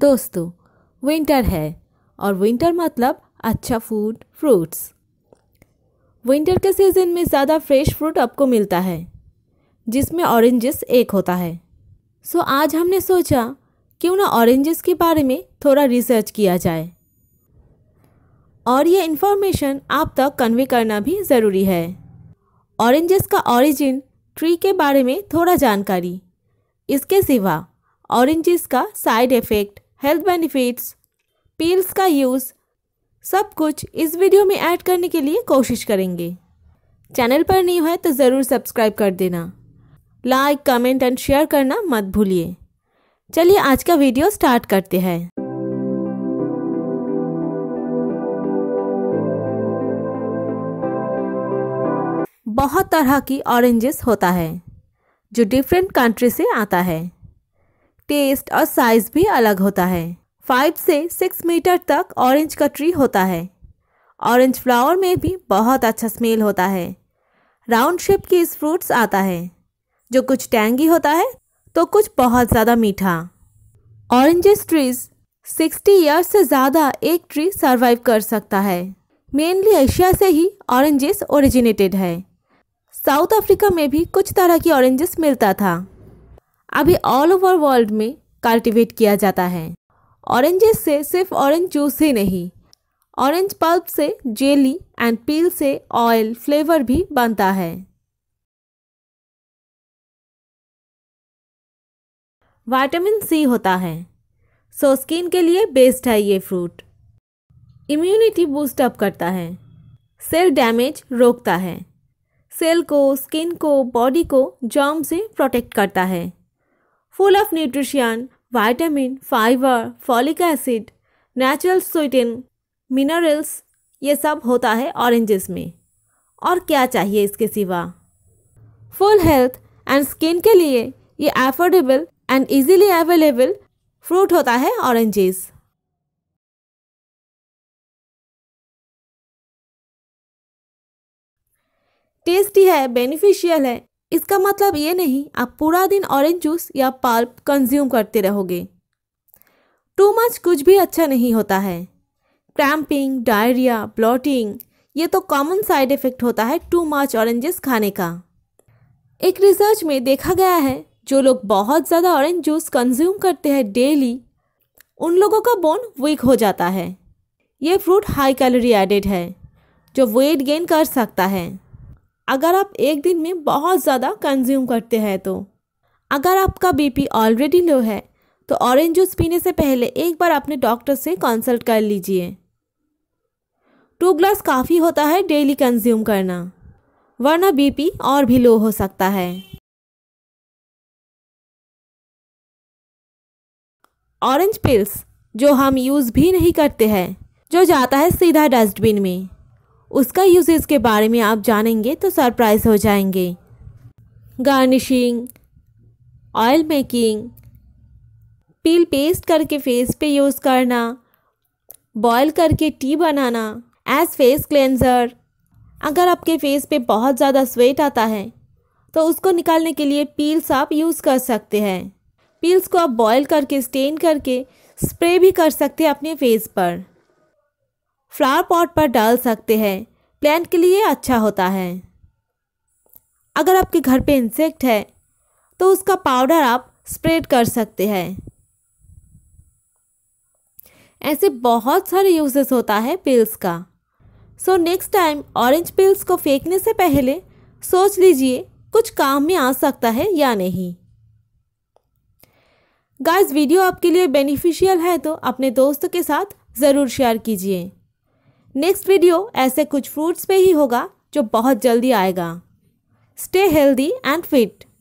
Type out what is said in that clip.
दोस्तों विंटर है और विंटर मतलब अच्छा फूड फ्रूट्स विंटर के सीज़न में ज़्यादा फ्रेश फ्रूट आपको मिलता है जिसमें ऑरेंजेस एक होता है सो so, आज हमने सोचा क्यों ना ऑरेंजेस के बारे में थोड़ा रिसर्च किया जाए और ये इन्फॉर्मेशन आप तक कन्वे करना भी ज़रूरी है ऑरेंजेस का ओरिजिन ट्री के बारे में थोड़ा जानकारी इसके सिवा ऑरेंजेस का side effect health benefits peels का यूज़ सब कुछ इस वीडियो में ऐड करने के लिए कोशिश करेंगे चैनल पर नहीं है तो ज़रूर सब्सक्राइब कर देना लाइक कमेंट एंड शेयर करना मत भूलिए चलिए आज का वीडियो स्टार्ट करते हैं बहुत तरह की ऑरेंजेस होता है जो डिफरेंट कंट्री से आता है टेस्ट और साइज भी अलग होता है फाइव से सिक्स मीटर तक ऑरेंज का ट्री होता है ऑरेंज फ्लावर में भी बहुत अच्छा स्मेल होता है राउंड शेप के इस फ्रूट्स आता है जो कुछ टैंगी होता है तो कुछ बहुत ज़्यादा मीठा ऑरेंजेस ट्रीज सिक्सटी ईयर्स से ज़्यादा एक ट्री सर्वाइव कर सकता है मेनली एशिया से ही ऑरेंजेस ओरिजिनेटेड है साउथ अफ्रीका में भी कुछ तरह की ऑरेंजेस मिलता था अभी ऑल ओवर वर्ल्ड में कल्टीवेट किया जाता है ऑरेंजेस से सिर्फ ऑरेंज जूस ही नहीं ऑरेंज पल्प से जेली एंड पील से ऑयल फ्लेवर भी बनता है वाइटामिन सी होता है सो so, स्किन के लिए बेस्ट है ये फ्रूट इम्यूनिटी बूस्ट अप करता है सेल डैमेज रोकता है सेल को स्किन को बॉडी को जॉम से प्रोटेक्ट करता है full of nutrition, vitamin, fiber, folic acid, natural sweeten minerals ये सब होता है ऑरेंजेस में और क्या चाहिए इसके सिवा फुल हेल्थ एंड स्किन के लिए ये affordable and easily available fruit होता है ऑरेंजेस टेस्टी है बेनिफिशियल है इसका मतलब ये नहीं आप पूरा दिन ऑरेंज जूस या पाल्प कंज्यूम करते रहोगे टू मच कुछ भी अच्छा नहीं होता है क्रैम्पिंग डायरिया ब्लॉटिंग ये तो कॉमन साइड इफ़ेक्ट होता है टू मच ऑरेंजेस खाने का एक रिसर्च में देखा गया है जो लोग बहुत ज़्यादा ऑरेंज जूस कंज्यूम करते हैं डेली उन लोगों का बोन वीक हो जाता है ये फ्रूट हाई कैलोरी एडेड है जो वेट गेन कर सकता है अगर आप एक दिन में बहुत ज़्यादा कंज्यूम करते हैं तो अगर आपका बीपी ऑलरेडी लो है तो ऑरेंज जूस पीने से पहले एक बार अपने डॉक्टर से कंसल्ट कर लीजिए टू ग्लास काफ़ी होता है डेली कंज्यूम करना वरना बीपी और भी लो हो सकता है ऑरेंज पिल्स जो हम यूज़ भी नहीं करते हैं जो जाता है सीधा डस्टबिन में उसका यूजेज के बारे में आप जानेंगे तो सरप्राइज हो जाएंगे garnishing oil making peel paste करके फेस पे यूज़ करना बॉयल करके टी बनाना एज फेस क्लेंजर अगर आपके फेस पे बहुत ज़्यादा स्वेट आता है तो उसको निकालने के लिए पील्स आप यूज़ कर सकते हैं पील्स को आप बॉयल करके स्टेन करके स्प्रे भी कर सकते हैं अपने फेस पर फ्लावर पॉट पर डाल सकते हैं प्लांट के लिए अच्छा होता है अगर आपके घर पे इंसेक्ट है तो उसका पाउडर आप स्प्रेड कर सकते हैं ऐसे बहुत सारे यूजेस होता है पिल्स का so next time orange peels को फेंकने से पहले सोच लीजिए कुछ काम में आ सकता है या नहीं गाइस वीडियो आपके लिए बेनिफिशियल है तो अपने दोस्तों के साथ ज़रूर शेयर कीजिए नेक्स्ट वीडियो ऐसे कुछ फ्रूट्स पे ही होगा जो बहुत जल्दी आएगा स्टे हेल्दी एंड फिट